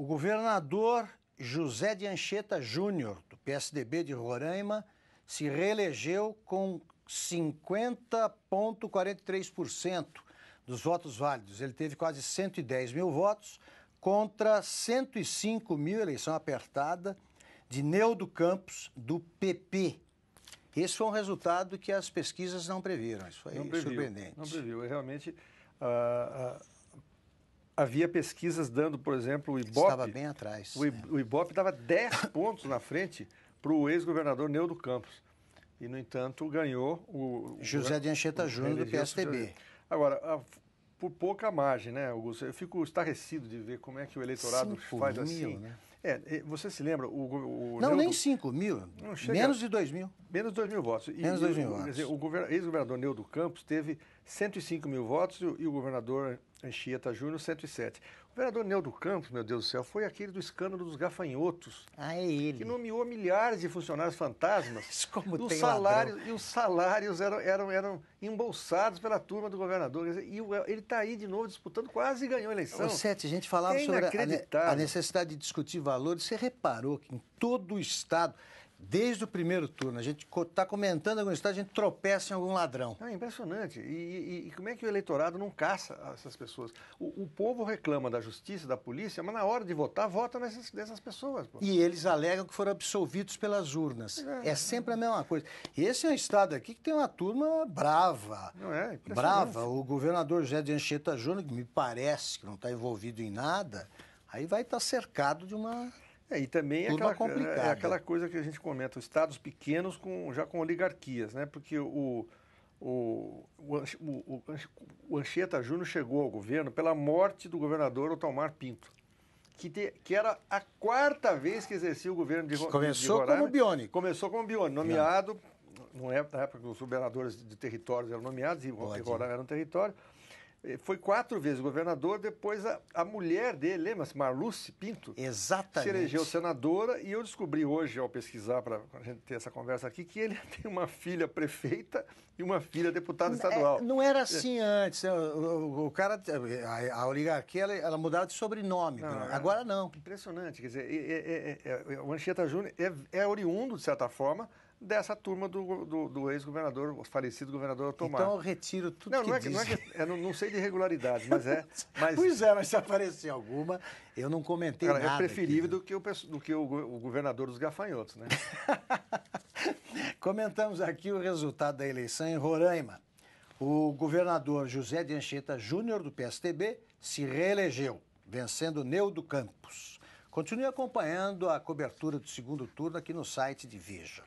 O governador José de Anchieta Júnior, do PSDB de Roraima, se reelegeu com 50,43% dos votos válidos. Ele teve quase 110 mil votos contra 105 mil, eleição apertada, de Neudo Campos, do PP. Esse foi um resultado que as pesquisas não previram. Isso foi não previu, surpreendente. Não previu. É realmente, uh havia pesquisas dando, por exemplo, o Ibope. Estava bem atrás. O, né? o Ibope dava 10 pontos na frente para o ex-governador Neudo Campos. E, no entanto, ganhou o. José o, de Anchieta Júnior do PSDB. Agora, a, por pouca margem, né, Augusto? Eu fico estarrecido de ver como é que o eleitorado cinco faz mil, assim. Né? É, você se lembra? O, o não, Neudo... nem 5 mil. Não, chega... Menos de 2 mil. Menos 2 mil votos. E, Menos 2 mil votos. o ex-governador Neudo Campos teve 105 mil votos e o governador Anchieta Júnior 107. O governador Neudo Campos, meu Deus do céu, foi aquele do escândalo dos gafanhotos. Ah, é ele. Que nomeou milhares de funcionários fantasmas. Como os tem salários, E os salários eram, eram, eram embolsados pela turma do governador. Dizer, e ele está aí de novo disputando, quase ganhou a eleição. O Sete, a gente falava é sobre a, a necessidade de discutir valores. Você reparou que em todo o Estado desde o primeiro turno. A gente está comentando algum estado, a gente tropeça em algum ladrão. É impressionante. E, e, e como é que o eleitorado não caça essas pessoas? O, o, povo reclama da justiça, da polícia, mas na hora de votar, vota nessas, dessas pessoas. Pô. E eles alegam que foram absolvidos pelas urnas. É, é, é. sempre a mesma coisa. Esse é um estado aqui que tem uma turma brava. Não é? Brava. O governador José de Anchieta Júnior, que me parece que não está envolvido em nada, aí vai estar tá cercado de uma é, e também é aquela, é, é aquela, coisa que a gente comenta, os estados pequenos com, já com oligarquias, né? Porque o, o, o, o Anchieta Júnior chegou ao governo pela morte do governador Otomar Pinto. Que, te, que, era a quarta vez que exercia o governo de, Começou de Começou como Bione. Começou como Bione, nomeado, não, é na época que os governadores de territórios eram nomeados, e Roraima era um território, eh, foi quatro vezes governador, depois a, a mulher dele, lembra-se, Marluce Pinto? Exatamente. Se elegeu senadora e eu descobri hoje, ao pesquisar para a gente ter essa conversa aqui, que ele tem uma filha prefeita e uma filha deputada é, estadual. É, não era é. assim é. antes. O, o, cara, é, a, a oligarquia, ela, ela, mudava de sobrenome. Não, né? agora não. Impressionante. Quer dizer, o Anchieta Júnior é oriundo, de certa forma, dessa turma do, do, do ex-governador, falecido governador Tomar. Então eu retiro tudo não, que não é, não, é que, é, não, não sei de irregularidades, mas é... Mas... pois é, mas se aparecer alguma, eu não comentei Cara, é nada. É preferível aqui, do que, o, do que o, o governador dos gafanhotos, né? Comentamos aqui o resultado da eleição em Roraima. O governador José de Ancheta Júnior, do PSTB, se reelegeu, vencendo Neudo Campos. Continue acompanhando a cobertura do segundo turno aqui no site de Veja.